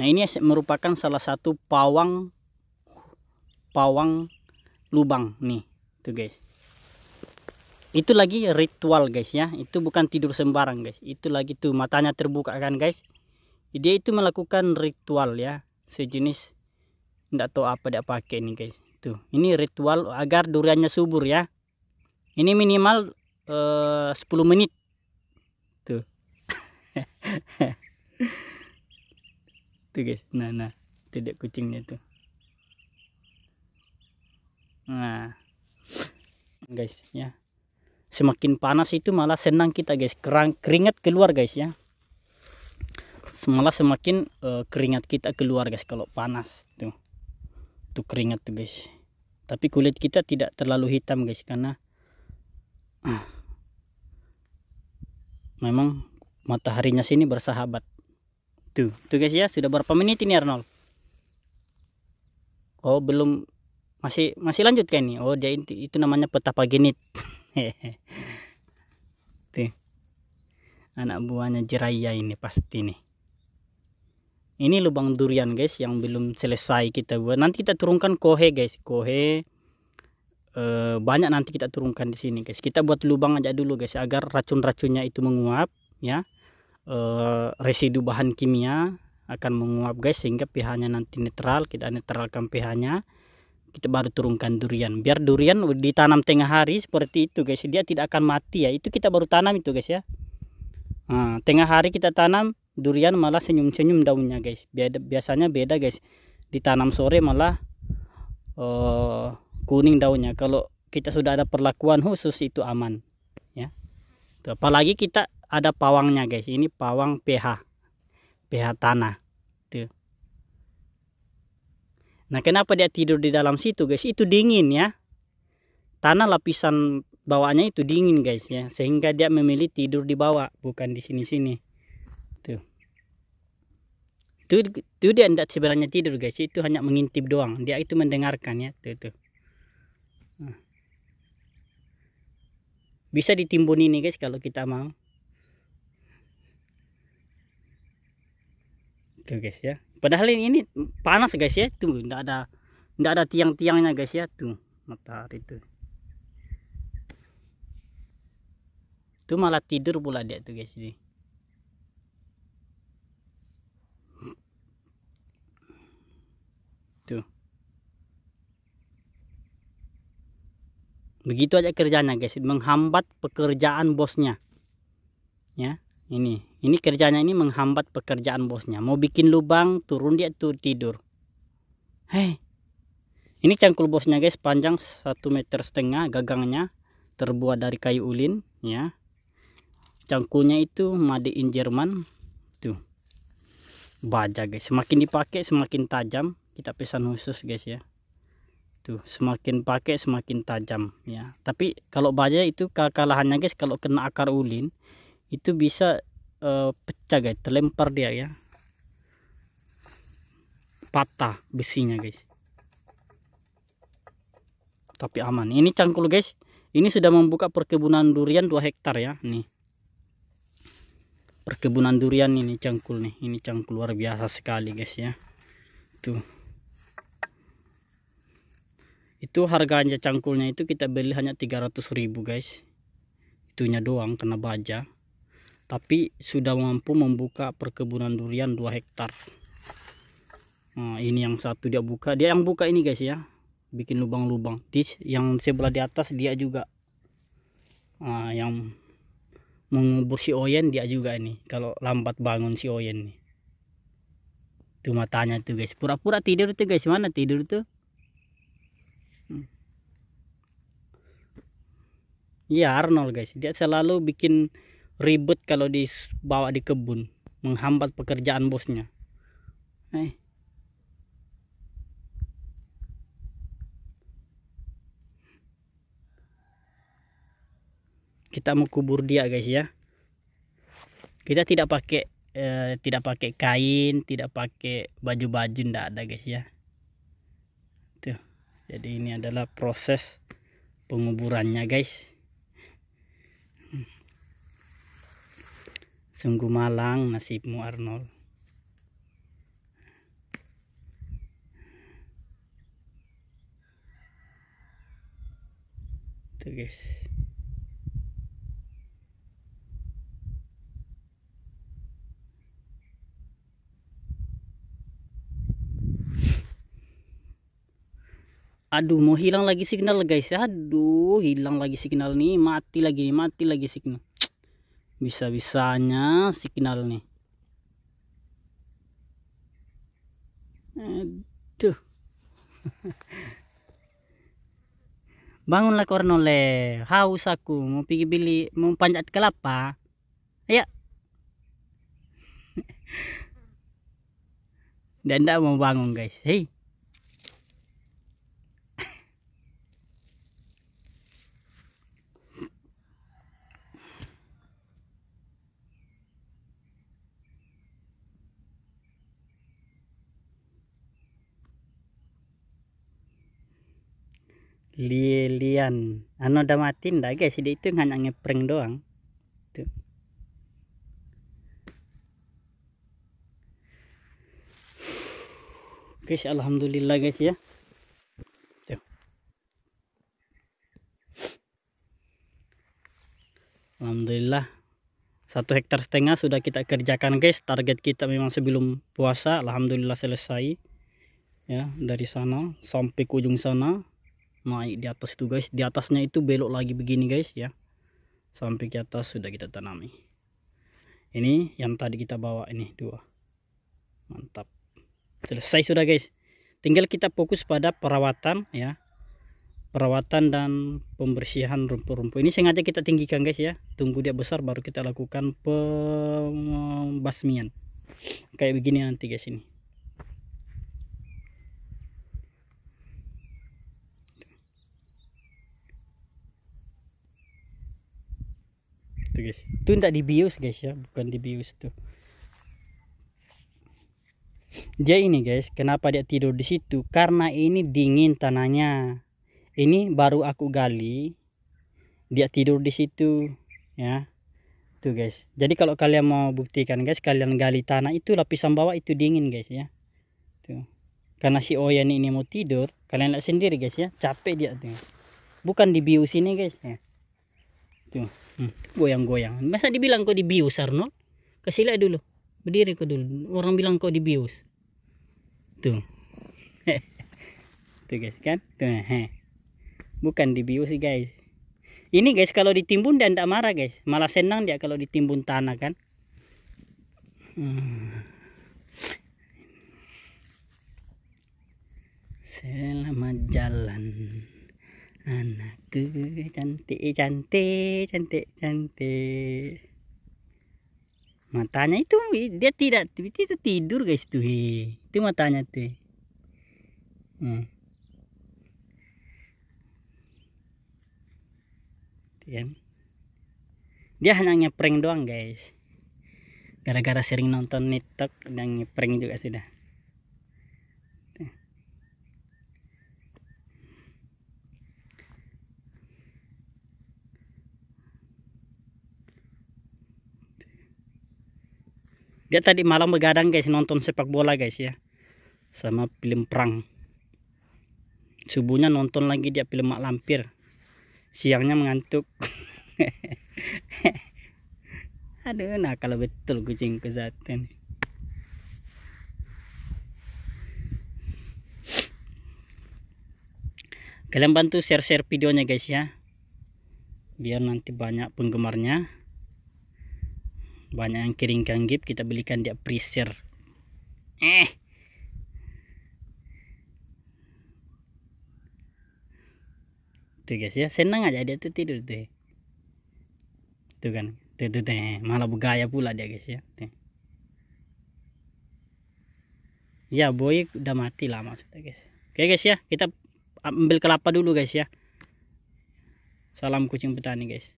Nah ini merupakan salah satu pawang pawang lubang nih tuh guys. Itu lagi ritual guys ya. Itu bukan tidur sembarang guys. Itu lagi tuh matanya terbuka kan guys. Dia itu melakukan ritual ya sejenis tidak tahu apa dia pakai ini guys. Tuh ini ritual agar duriannya subur ya. Ini minimal eh, uh, 10 menit. Tuh. tuh guys nah nah tidak kucingnya itu nah guys ya semakin panas itu malah senang kita guys kerang keringat keluar guys ya malah semakin uh, keringat kita keluar guys kalau panas tuh tuh keringat tuh guys tapi kulit kita tidak terlalu hitam guys karena uh, memang mataharinya sini bersahabat Tuh, tuh guys ya, sudah berapa menit ini Arnold? Oh, belum masih masih lanjut kan ini. Oh, dia itu, itu namanya petapa genit. tuh. Anak buahnya jeraya ini pasti nih. Ini lubang durian guys yang belum selesai kita buat. Nanti kita turunkan kohe guys, kohe e, banyak nanti kita turunkan di sini guys. Kita buat lubang aja dulu guys agar racun-racunnya itu menguap ya uh, residu bahan kimia akan menguap guys sehingga pH-nya nanti netral kita netralkan pH-nya kita baru turunkan durian biar durian ditanam tengah hari seperti itu guys dia tidak akan mati ya itu kita baru tanam itu guys ya nah, tengah hari kita tanam durian malah senyum-senyum daunnya guys biasanya beda guys ditanam sore malah uh, kuning daunnya kalau kita sudah ada perlakuan khusus itu aman ya apalagi kita ada pawangnya guys ini pawang pH pH tanah tuh nah kenapa dia tidur di dalam situ guys itu dingin ya tanah lapisan bawahnya itu dingin guys ya sehingga dia memilih tidur di bawah bukan di sini-sini tuh tuh dia tidak sebenarnya tidur guys itu hanya mengintip doang dia itu mendengarkan ya tuh tuh nah. bisa ditimbun ini guys kalau kita mau tuh gitu, guys ya padahal ini panas guys ya tuh enggak ada enggak ada tiang-tiangnya guys ya tuh matahari itu. tuh malah tidur pula dia tuh guys ini tuh begitu aja kerjanya guys menghambat pekerjaan bosnya ya ini ini kerjanya ini menghambat pekerjaan bosnya mau bikin lubang turun dia tuh tidur hei ini cangkul bosnya guys panjang satu meter setengah gagangnya terbuat dari kayu ulin ya cangkulnya itu made in Jerman tuh baja guys semakin dipakai semakin tajam kita pesan khusus guys ya tuh semakin pakai semakin tajam ya tapi kalau baja itu kekalahannya guys kalau kena akar ulin itu bisa uh, pecah guys terlempar dia ya patah besinya guys tapi aman ini cangkul guys ini sudah membuka perkebunan durian 2 hektar ya nih perkebunan durian ini cangkul nih ini cangkul luar biasa sekali guys ya tuh itu harganya cangkulnya itu kita beli hanya 300.000 guys itunya doang kena baja tapi sudah mampu membuka perkebunan durian 2 hektar. Nah, ini yang satu dia buka, dia yang buka ini guys ya. Bikin lubang-lubang. Di yang sebelah di atas dia juga. Nah, yang mengubur si Oyen dia juga ini kalau lambat bangun si Oyen nih Itu matanya tuh guys pura-pura tidur tuh guys mana tidur tuh hmm. Iya Arnold guys dia selalu bikin ribet kalau dibawa di kebun menghambat pekerjaan bosnya eh. kita mau kubur dia guys ya kita tidak pakai eh, tidak pakai kain tidak pakai baju-baju tidak ada guys ya tuh jadi ini adalah proses penguburannya guys Sungguh malang nasibmu Arnold. Tuh guys. Aduh, mau hilang lagi signal guys. Aduh, hilang lagi signal nih. Mati lagi, nih. mati lagi signal bisa-bisanya signal nih aduh bangunlah kornole haus aku mau pergi beli mau panjat kelapa ya dan tidak mau bangun guys hei lilian ano dah mati dah guys dia itu hanya ngeprank doang tuh guys alhamdulillah guys ya tuh. alhamdulillah satu hektar setengah sudah kita kerjakan guys target kita memang sebelum puasa alhamdulillah selesai ya dari sana sampai ke ujung sana naik di atas itu guys di atasnya itu belok lagi begini guys ya sampai ke atas sudah kita tanami ini yang tadi kita bawa ini dua mantap selesai sudah guys tinggal kita fokus pada perawatan ya perawatan dan pembersihan rumput-rumput ini sengaja kita tinggikan guys ya tunggu dia besar baru kita lakukan pembasmian kayak begini nanti guys ini gitu guys itu tidak dibius guys ya bukan dibius tuh dia ini guys kenapa dia tidur di situ karena ini dingin tanahnya ini baru aku gali dia tidur di situ ya tuh guys jadi kalau kalian mau buktikan guys kalian gali tanah itu lapisan bawah itu dingin guys ya tuh karena si Oyan ini mau tidur kalian lihat sendiri guys ya capek dia tuh bukan dibius ini guys ya Tuh, hmm. goyang-goyang. Hmm. Masa dibilang kok dibius, Arno? Kasihlah dulu. Berdiri kok dulu. Orang bilang kau dibius. Tuh. Tuh guys, kan? Tuh, he. Bukan dibius sih guys. Ini guys, kalau ditimbun dan tak marah guys. Malah senang dia kalau ditimbun tanah kan. Hmm. Selamat jalan anakku cantik cantik cantik cantik matanya itu dia tidak itu tidur guys tuh itu matanya tuh hmm. dia hanya ngeprank doang guys gara-gara sering nonton netok dan ngeprank juga sudah dia tadi malam begadang guys nonton sepak bola guys ya sama film perang subuhnya nonton lagi dia film mak lampir siangnya mengantuk aduh nah kalau betul kucing ini. kalian bantu share-share videonya guys ya biar nanti banyak penggemarnya banyak yang kering kanggip kita belikan dia freezer eh tuh guys ya senang aja dia tuh tidur tuh tuh kan tuh tuh tuh malah bergaya pula dia guys ya tuh. ya boy udah mati lah maksudnya guys oke guys ya kita ambil kelapa dulu guys ya salam kucing petani guys